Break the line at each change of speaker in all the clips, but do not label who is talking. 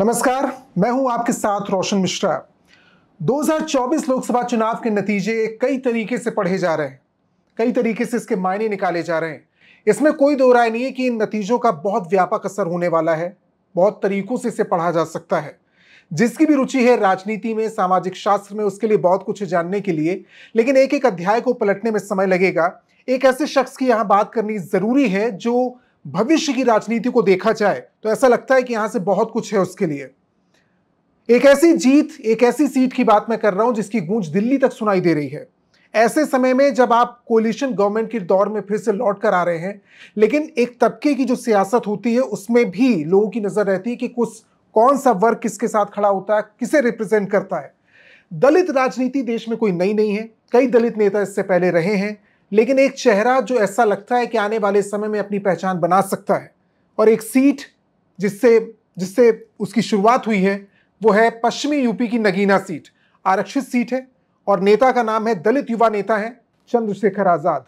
नमस्कार मैं हूं आपके साथ रोशन मिश्रा 2024 लोकसभा चुनाव के नतीजे कई तरीके से पढ़े जा रहे हैं कई तरीके से इसके मायने निकाले जा रहे हैं इसमें कोई दो राय नहीं है कि इन नतीजों का बहुत व्यापक असर होने वाला है बहुत तरीकों से इसे पढ़ा जा सकता है जिसकी भी रुचि है राजनीति में सामाजिक शास्त्र में उसके लिए बहुत कुछ जानने के लिए लेकिन एक एक अध्याय को पलटने में समय लगेगा एक ऐसे शख्स की यहाँ बात करनी ज़रूरी है जो भविष्य की राजनीति को देखा जाए तो ऐसा लगता है कि यहां से बहुत कुछ है उसके लिए एक ऐसी जीत एक ऐसी सीट की बात मैं कर रहा हूं जिसकी गूंज दिल्ली तक सुनाई दे रही है ऐसे समय में जब आप कोलिशन गवर्नमेंट के दौर में फिर से लौट कर आ रहे हैं लेकिन एक तबके की जो सियासत होती है उसमें भी लोगों की नज़र रहती है कि कुछ कौन सा वर्ग किसके साथ खड़ा होता है किसे रिप्रेजेंट करता है दलित राजनीति देश में कोई नई नहीं है कई दलित नेता इससे पहले रहे हैं लेकिन एक चेहरा जो ऐसा लगता है कि आने वाले समय में अपनी पहचान बना सकता है और एक सीट जिससे जिससे उसकी शुरुआत हुई है वो है पश्चिमी यूपी की नगीना सीट आरक्षित सीट है और नेता का नाम है दलित युवा नेता है चंद्रशेखर आज़ाद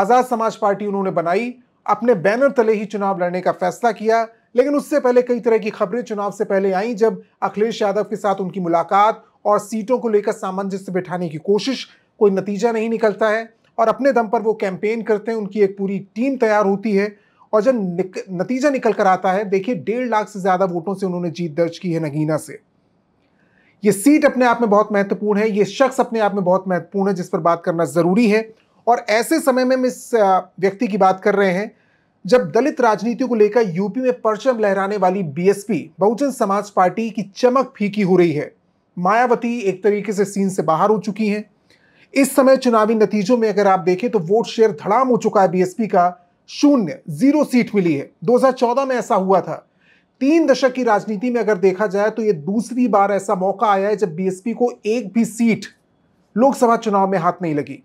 आज़ाद समाज पार्टी उन्होंने बनाई अपने बैनर तले ही चुनाव लड़ने का फैसला किया लेकिन उससे पहले कई तरह की खबरें चुनाव से पहले आई जब अखिलेश यादव के साथ उनकी मुलाकात और सीटों को लेकर सामंजस्य बिठाने की कोशिश कोई नतीजा नहीं निकलता है और अपने दम पर वो कैंपेन करते हैं उनकी एक पूरी टीम तैयार होती है और जब निक, नतीजा निकल कर आता है देखिए डेढ़ लाख से ज़्यादा वोटों से उन्होंने जीत दर्ज की है नगीना से ये सीट अपने आप में बहुत महत्वपूर्ण है ये शख्स अपने आप में बहुत महत्वपूर्ण है जिस पर बात करना ज़रूरी है और ऐसे समय में हम इस व्यक्ति की बात कर रहे हैं जब दलित राजनीति को लेकर यूपी में परचम लहराने वाली बीएसपी बहुजन समाज पार्टी की चमक फीकी हो रही है मायावती एक तरीके से सीन से बाहर हो चुकी हैं इस समय चुनावी नतीजों में अगर आप देखें तो वोट शेयर धड़ाम हो चुका है बीएसपी का शून्य जीरो सीट मिली है 2014 में ऐसा हुआ था तीन दशक की राजनीति में अगर देखा जाए तो यह दूसरी बार ऐसा मौका आया है जब बीएसपी को एक भी सीट लोकसभा चुनाव में हाथ नहीं लगी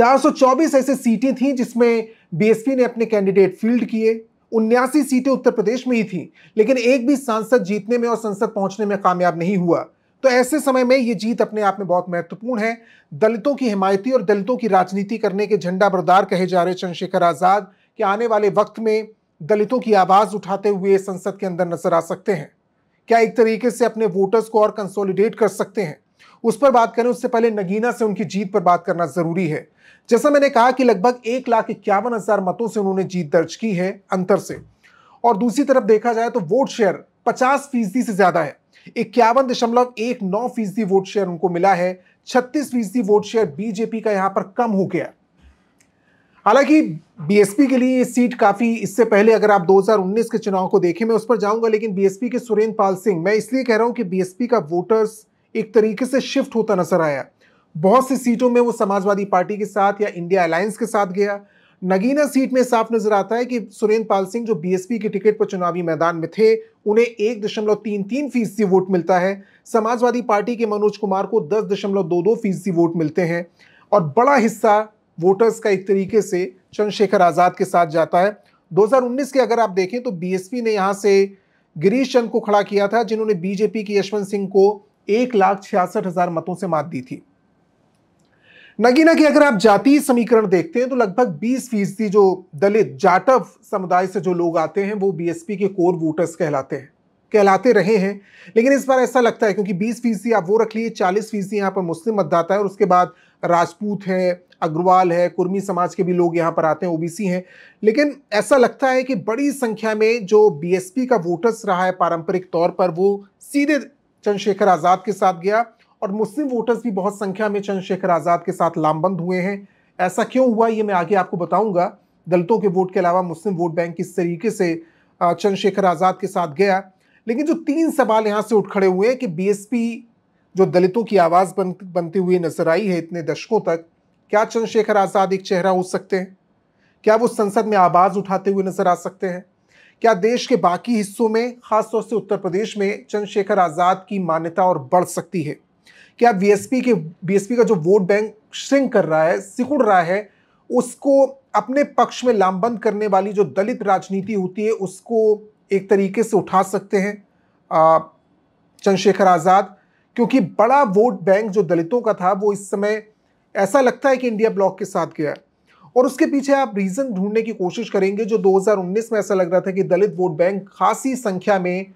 424 ऐसी सीटें थीं जिसमें बीएसपी ने अपने कैंडिडेट फील्ड किए उन्यासी सीटें उत्तर प्रदेश में ही थी लेकिन एक भी सांसद जीतने में और संसद पहुंचने में कामयाब नहीं हुआ तो ऐसे समय में ये जीत अपने आप में बहुत महत्वपूर्ण है दलितों की हिमायती और दलितों की राजनीति करने के झंडा बरदार कहे जा रहे चंद्रशेखर आज़ाद के आने वाले वक्त में दलितों की आवाज़ उठाते हुए संसद के अंदर नजर आ सकते हैं क्या एक तरीके से अपने वोटर्स को और कंसोलिडेट कर सकते हैं उस पर बात करें उससे पहले नगीना से उनकी जीत पर बात करना ज़रूरी है जैसा मैंने कहा कि लगभग एक लाख इक्यावन हज़ार मतों से उन्होंने जीत दर्ज की है अंतर से और दूसरी तरफ देखा जाए तो वोट शेयर पचास फीसदी से ज़्यादा है इक्यावन दशमलव एक नौ फीसदी वोट शेयर उनको मिला है छत्तीस फीसदी वोट शेयर बीजेपी का यहां पर कम हो गया हालांकि बीएसपी के लिए ये सीट काफ़ी इससे पहले अगर आप 2019 के चुनाव को देखें मैं उस पर जाऊंगा लेकिन बीएसपी के सुरेंद्र पाल सिंह मैं इसलिए कह रहा हूं कि बीएसपी का वोटर्स एक तरीके से शिफ्ट होता नजर आया बहुत सी सीटों में वो समाजवादी पार्टी के साथ या इंडिया अलायंस के साथ गया नगीना सीट में साफ नजर आता है कि सुरेंद्र पाल सिंह जो बीएसपी के टिकट पर चुनावी मैदान में थे उन्हें एक दशमलव तीन तीन फीसदी वोट मिलता है समाजवादी पार्टी के मनोज कुमार को दस दशमलव दो दो फीसदी वोट मिलते हैं और बड़ा हिस्सा वोटर्स का एक तरीके से चंद्रशेखर आज़ाद के साथ जाता है 2019 के अगर आप देखें तो बीएसपी ने यहाँ से गिरीश चंद को खड़ा किया था जिन्होंने बीजेपी की यशवंत सिंह को एक लाख छियासठ हज़ार मतों से मात दी थी नगी नगी अगर आप जातीय समीकरण देखते हैं तो लगभग 20 फीसदी जो दलित जाटव समुदाय से जो लोग आते हैं वो बीएसपी के कोर वोटर्स कहलाते हैं कहलाते रहे हैं लेकिन इस बार ऐसा लगता है क्योंकि 20 फीसदी आप वो रख लिए 40 फीसदी यहाँ पर मुस्लिम मतदाता है और उसके बाद राजपूत है अग्रवाल है कुर्मी समाज के भी लोग यहाँ पर आते हैं ओबीसी हैं लेकिन ऐसा लगता है कि बड़ी संख्या में जो बीएसपी का वोटर्स रहा है पारंपरिक तौर पर वो सीधे चंद्रशेखर आज़ाद के साथ गया और मुस्लिम वोटर्स भी बहुत संख्या में चंद्रशेखर आज़ाद के साथ लामबंद हुए हैं ऐसा क्यों हुआ ये मैं आगे आपको बताऊंगा दलितों के वोट के अलावा मुस्लिम वोट बैंक किस तरीके से चंद्रशेखर आज़ाद के साथ गया लेकिन जो तीन सवाल यहाँ से उठ खड़े हुए हैं कि बीएसपी जो दलितों की आवाज़ बन बनती हुई नजर आई है इतने दशकों तक क्या चंद्रशेखर आज़ाद एक चेहरा हो सकते हैं क्या वो संसद में आवाज़ उठाते हुए नजर आ सकते हैं क्या देश के बाकी हिस्सों में खासतौर से उत्तर प्रदेश में चंद्रशेखर आज़ाद की मान्यता और बढ़ सकती है कि आप बीएसपी के बीएसपी का जो वोट बैंक श्रिंक कर रहा है सिकुड़ रहा है उसको अपने पक्ष में लामबंद करने वाली जो दलित राजनीति होती है उसको एक तरीके से उठा सकते हैं चंद्रशेखर आज़ाद क्योंकि बड़ा वोट बैंक जो दलितों का था वो इस समय ऐसा लगता है कि इंडिया ब्लॉक के साथ गया है और उसके पीछे आप रीज़न ढूंढने की कोशिश करेंगे जो 2019 में ऐसा लग रहा था कि दलित वोट बैंक खासी संख्या में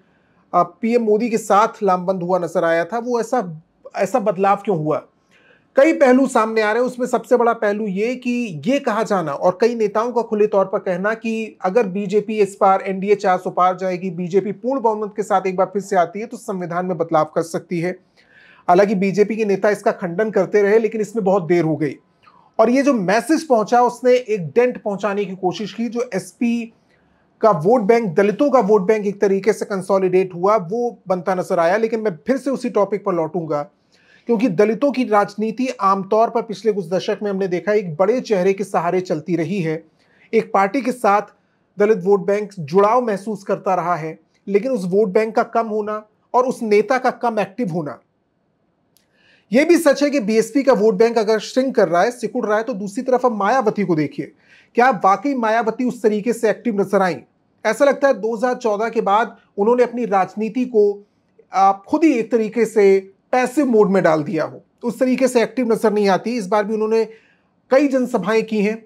पीएम मोदी के साथ लामबंद हुआ नजर आया था वो ऐसा ऐसा बदलाव क्यों हुआ कई पहलू सामने आ रहे हैं उसमें सबसे बड़ा पहलू ये कि ये कहा जाना और कई नेताओं का खुले तौर पर कहना कि अगर बीजेपी इस बार एनडीए चार सौ पार जाएगी बीजेपी पूर्ण बहुमत के साथ एक बार फिर से आती है तो संविधान में बदलाव कर सकती है हालांकि बीजेपी के नेता इसका खंडन करते रहे लेकिन इसमें बहुत देर हो गई और ये जो मैसेज पहुंचा उसने एक डेंट पहुंचाने की कोशिश की जो एसपी का वोट बैंक दलितों का वोट बैंक एक तरीके से कंसोलिडेट हुआ वो बनता नजर आया लेकिन मैं फिर से उसी टॉपिक पर लौटूंगा क्योंकि दलितों की राजनीति आमतौर पर पिछले कुछ दशक में हमने देखा एक बड़े चेहरे के सहारे चलती रही है एक पार्टी के साथ दलित वोट बैंक जुड़ाव महसूस करता रहा है लेकिन उस वोट बैंक का कम होना और उस नेता का कम एक्टिव होना यह भी सच है कि बीएसपी का वोट बैंक अगर श्रिंक कर रहा है सिकुड़ रहा है तो दूसरी तरफ अब मायावती को देखिए क्या वाकई मायावती उस तरीके से एक्टिव नजर आई ऐसा लगता है 2014 के बाद उन्होंने अपनी राजनीति को खुद ही एक तरीके से पैसिव मोड में डाल दिया हो उस तरीके से एक्टिव नज़र नहीं आती इस बार भी उन्होंने कई जनसभाएं की हैं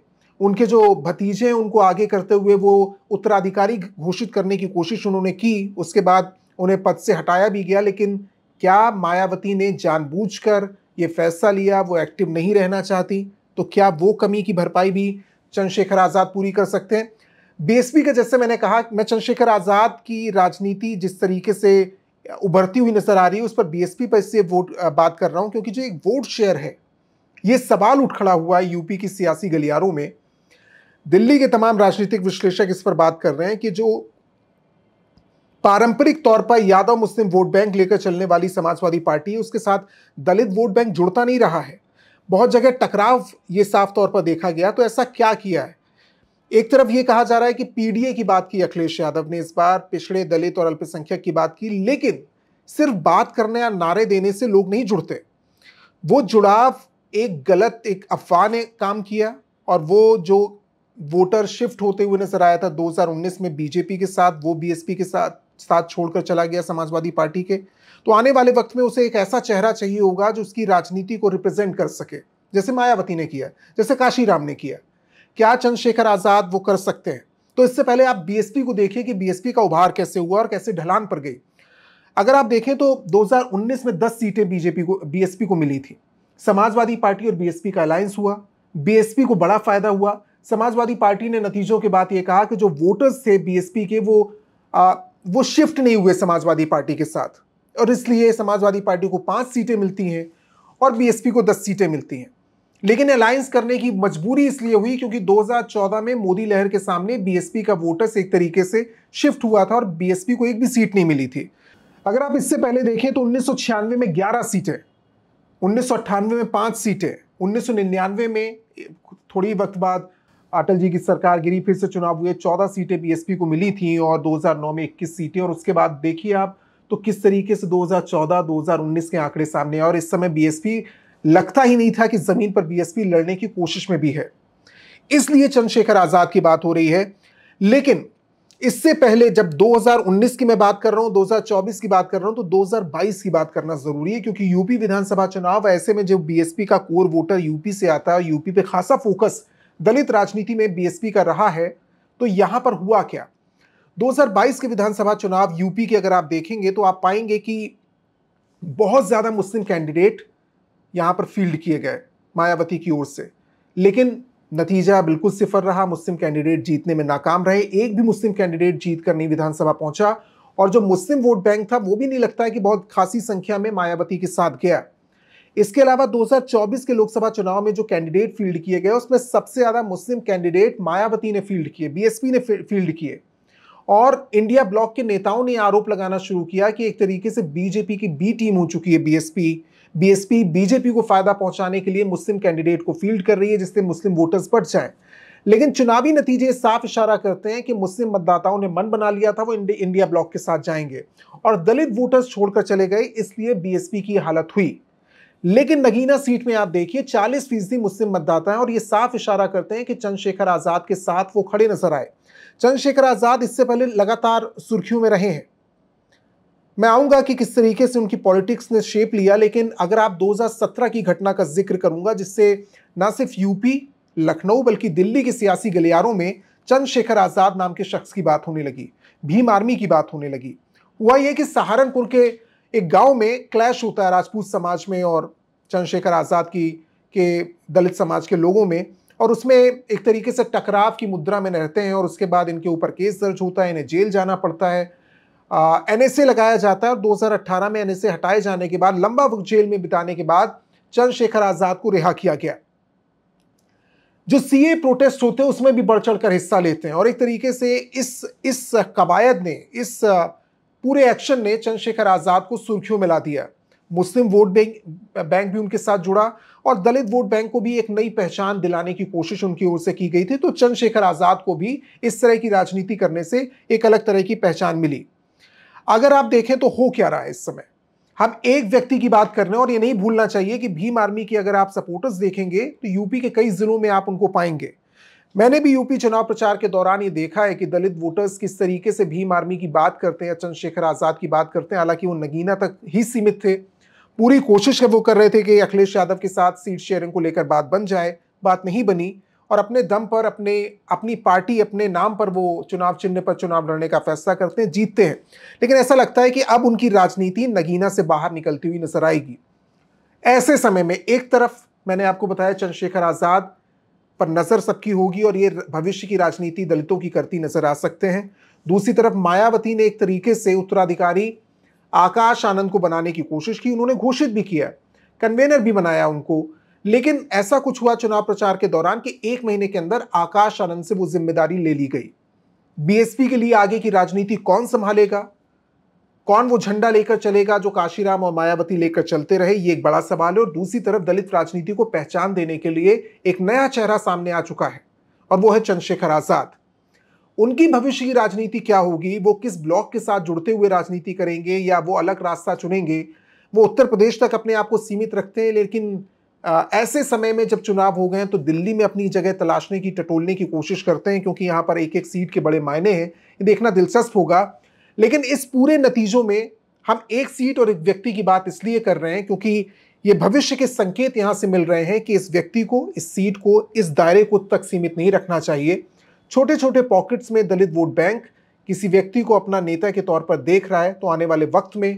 उनके जो भतीजे हैं उनको आगे करते हुए वो उत्तराधिकारी घोषित करने की कोशिश उन्होंने की उसके बाद उन्हें पद से हटाया भी गया लेकिन क्या मायावती ने जानबूझकर ये फैसला लिया वो एक्टिव नहीं रहना चाहती तो क्या वो कमी की भरपाई भी चंद्रशेखर आज़ाद पूरी कर सकते हैं पी का जैसे मैंने कहा मैं चंद्रशेखर आज़ाद की राजनीति जिस तरीके से उभरती हुई नजर आ रही है उस पर बीएसपी पर इससे वोट बात कर रहा हूं क्योंकि जो एक वोट शेयर है ये सवाल उठ खड़ा हुआ है यूपी की सियासी गलियारों में दिल्ली के तमाम राजनीतिक विश्लेषक इस पर बात कर रहे हैं कि जो पारंपरिक तौर पर यादव मुस्लिम वोट बैंक लेकर चलने वाली समाजवादी पार्टी है उसके साथ दलित वोट बैंक जुड़ता नहीं रहा है बहुत जगह टकराव ये साफ तौर पर देखा गया तो ऐसा क्या किया है एक तरफ ये कहा जा रहा है कि पीडीए की बात की अखिलेश यादव ने इस बार पिछड़े दलित और अल्पसंख्यक की बात की लेकिन सिर्फ बात करने या नारे देने से लोग नहीं जुड़ते वो जुड़ाव एक गलत एक अफवाह ने काम किया और वो जो वोटर शिफ्ट होते हुए नजर आया था 2019 में बीजेपी के साथ वो बीएसपी के साथ साथ छोड़कर चला गया समाजवादी पार्टी के तो आने वाले वक्त में उसे एक ऐसा चेहरा चाहिए होगा जो उसकी राजनीति को रिप्रेजेंट कर सके जैसे मायावती ने किया जैसे काशीराम ने किया क्या चंद्रशेखर आजाद वो कर सकते हैं तो इससे पहले आप बीएसपी को देखिए कि बीएसपी का उभार कैसे हुआ और कैसे ढलान पर गई अगर आप देखें तो 2019 में 10 सीटें बीजेपी को बीएसपी को मिली थी समाजवादी पार्टी और बीएसपी का अलायंस हुआ बीएसपी को बड़ा फायदा हुआ समाजवादी पार्टी ने नतीजों के बाद ये कहा कि जो वोटर्स थे बीएसपी के वो आ, वो शिफ्ट नहीं हुए समाजवादी पार्टी के साथ और इसलिए समाजवादी पार्टी को पाँच सीटें मिलती हैं और बीएसपी को दस सीटें मिलती हैं लेकिन अलायंस करने की मजबूरी इसलिए हुई क्योंकि 2014 में मोदी लहर के सामने बीएसपी का वोटर्स एक तरीके से शिफ्ट हुआ था और बीएसपी को एक भी सीट नहीं मिली थी अगर आप इससे पहले देखें तो उन्नीस में ग्यारह सीटें उन्नीस में पाँच सीटें उन्नीस में थोड़ी वक्त बाद अटल जी की सरकार गिरी फिर से चुनाव हुए चौदह सीटें बीएसपी को मिली थी और दो में इक्कीस सीटें और उसके बाद देखिए आप तो किस तरीके से 2014-2019 के आंकड़े सामने और इस समय बीएसपी लगता ही नहीं था कि जमीन पर बीएसपी लड़ने की कोशिश में भी है इसलिए चंद्रशेखर आजाद की बात हो रही है लेकिन इससे पहले जब 2019 की मैं बात कर रहा हूं 2024 की बात कर रहा हूं तो 2022 की बात करना जरूरी है क्योंकि यूपी विधानसभा चुनाव ऐसे में जब बीएसपी का कोर वोटर यूपी से आता है यूपी पे खासा फोकस दलित राजनीति में बीएसपी का रहा है तो यहां पर हुआ क्या 2022 के विधानसभा चुनाव यूपी के अगर आप देखेंगे तो आप पाएंगे कि बहुत ज्यादा मुस्लिम कैंडिडेट यहाँ पर फील्ड किए गए मायावती की ओर से लेकिन नतीजा बिल्कुल सिफर रहा मुस्लिम कैंडिडेट जीतने में नाकाम रहे एक भी मुस्लिम कैंडिडेट जीत कर नहीं विधानसभा पहुंचा और जो मुस्लिम वोट बैंक था वो भी नहीं लगता है कि बहुत खासी संख्या में मायावती के साथ गया इसके अलावा 2024 के लोकसभा चुनाव में जो कैंडिडेट फील्ड किए गए उसमें सबसे ज़्यादा मुस्लिम कैंडिडेट मायावती ने फील्ड किए बीएसपी ने फील्ड किए और इंडिया ब्लॉक के नेताओं ने आरोप लगाना शुरू किया कि एक तरीके से बीजेपी की बी टीम हो चुकी है बीएसपी बीएसपी बीजेपी को फायदा पहुंचाने के लिए मुस्लिम कैंडिडेट को फील्ड कर रही है जिससे मुस्लिम वोटर्स बढ़ जाए लेकिन चुनावी नतीजे साफ इशारा करते हैं कि मुस्लिम मतदाताओं ने मन बना लिया था वो इंडिया ब्लॉक के साथ जाएंगे और दलित वोटर्स छोड़कर चले गए इसलिए बीएसपी की हालत हुई लेकिन नगीना सीट में आप देखिए 40 फीसदी मुस्लिम मतदाता हैं और ये साफ इशारा करते हैं कि चंद्रशेखर आज़ाद के साथ वो खड़े नजर आए चंद्रशेखर आज़ाद इससे पहले लगातार सुर्खियों में रहे हैं मैं आऊँगा कि किस तरीके से उनकी पॉलिटिक्स ने शेप लिया लेकिन अगर आप 2017 की घटना का जिक्र करूँगा जिससे ना सिर्फ यूपी लखनऊ बल्कि दिल्ली के सियासी गलियारों में चंद्रशेखर आज़ाद नाम के शख्स की बात होने लगी भीम आर्मी की बात होने लगी हुआ यह कि सहारनपुर के एक गांव में क्लैश होता है राजपूत समाज में और चंद्रशेखर आज़ाद की के दलित समाज के लोगों में और उसमें एक तरीके से टकराव की मुद्रा में रहते हैं और उसके बाद इनके ऊपर केस दर्ज होता है इन्हें जेल जाना पड़ता है एनएसए लगाया जाता है और 2018 में एनएसए हटाए जाने के बाद लंबा वक्त जेल में बिताने के बाद चंद्रशेखर आजाद को रिहा किया गया जो सीए प्रोटेस्ट होते हैं उसमें भी बढ़ चढ़ कर हिस्सा लेते हैं और एक तरीके से इस इस कवायद ने इस पूरे एक्शन ने चंद्रशेखर आज़ाद को सुर्खियों में ला दिया मुस्लिम वोट बैंक बैंक भी उनके साथ जुड़ा और दलित वोट बैंक को भी एक नई पहचान दिलाने की कोशिश उनकी ओर से की गई थी तो चंद्रशेखर आज़ाद को भी इस तरह की राजनीति करने से एक अलग तरह की पहचान मिली अगर आप देखें तो हो क्या रहा है इस समय हम एक व्यक्ति की बात कर रहे हैं और ये नहीं भूलना चाहिए कि भीम आर्मी की अगर आप सपोर्टर्स देखेंगे तो यूपी के कई जिलों में आप उनको पाएंगे मैंने भी यूपी चुनाव प्रचार के दौरान ये देखा है कि दलित वोटर्स किस तरीके से भीम आर्मी की बात करते हैं चंद्रशेखर आज़ाद की बात करते हैं हालांकि वो नगीना तक ही सीमित थे पूरी कोशिश है वो कर रहे थे कि अखिलेश यादव के साथ सीट शेयरिंग को लेकर बात बन जाए बात नहीं बनी और अपने दम पर अपने अपनी पार्टी अपने नाम पर वो चुनाव चिन्ह पर चुनाव लड़ने का फैसला करते हैं जीतते हैं लेकिन ऐसा लगता है कि अब उनकी राजनीति नगीना से बाहर निकलती हुई नजर आएगी ऐसे समय में एक तरफ मैंने आपको बताया चंद्रशेखर आज़ाद पर नज़र सबकी होगी और ये भविष्य की राजनीति दलितों की करती नज़र आ सकते हैं दूसरी तरफ मायावती ने एक तरीके से उत्तराधिकारी आकाश आनंद को बनाने की कोशिश की उन्होंने घोषित भी किया कन्वेनर भी बनाया उनको लेकिन ऐसा कुछ हुआ चुनाव प्रचार के दौरान कि एक महीने के अंदर आकाश आनंद से वो जिम्मेदारी ले ली गई बीएसपी के लिए आगे की राजनीति कौन संभालेगा कौन वो झंडा लेकर चलेगा जो काशीराम और मायावती लेकर चलते रहे ये एक बड़ा सवाल है और दूसरी तरफ दलित राजनीति को पहचान देने के लिए एक नया चेहरा सामने आ चुका है और वो है चंद्रशेखर आजाद उनकी भविष्य की राजनीति क्या होगी वो किस ब्लॉक के साथ जुड़ते हुए राजनीति करेंगे या वो अलग रास्ता चुनेंगे वो उत्तर प्रदेश तक अपने आप को सीमित रखते हैं लेकिन आ, ऐसे समय में जब चुनाव हो गए हैं तो दिल्ली में अपनी जगह तलाशने की टटोलने की कोशिश करते हैं क्योंकि यहाँ पर एक एक सीट के बड़े मायने हैं ये देखना दिलचस्प होगा लेकिन इस पूरे नतीजों में हम एक सीट और एक व्यक्ति की बात इसलिए कर रहे हैं क्योंकि ये भविष्य के संकेत यहाँ से मिल रहे हैं कि इस व्यक्ति को इस सीट को इस दायरे को तक सीमित नहीं रखना चाहिए छोटे छोटे पॉकेट्स में दलित वोट बैंक किसी व्यक्ति को अपना नेता के तौर पर देख रहा है तो आने वाले वक्त में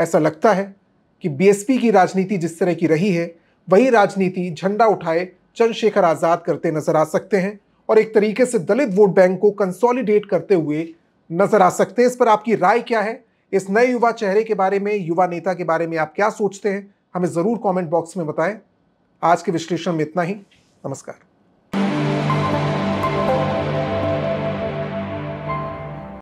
ऐसा लगता है कि बीएसपी की राजनीति जिस तरह की रही है वही राजनीति झंडा उठाए चंद्रशेखर आज़ाद करते नजर आ सकते हैं और एक तरीके से दलित वोट बैंक को कंसोलिडेट करते हुए नजर आ सकते हैं इस पर आपकी राय क्या है इस नए युवा चेहरे के बारे में युवा नेता के बारे में आप क्या सोचते हैं हमें ज़रूर कमेंट बॉक्स में बताएं आज के विश्लेषण में इतना ही नमस्कार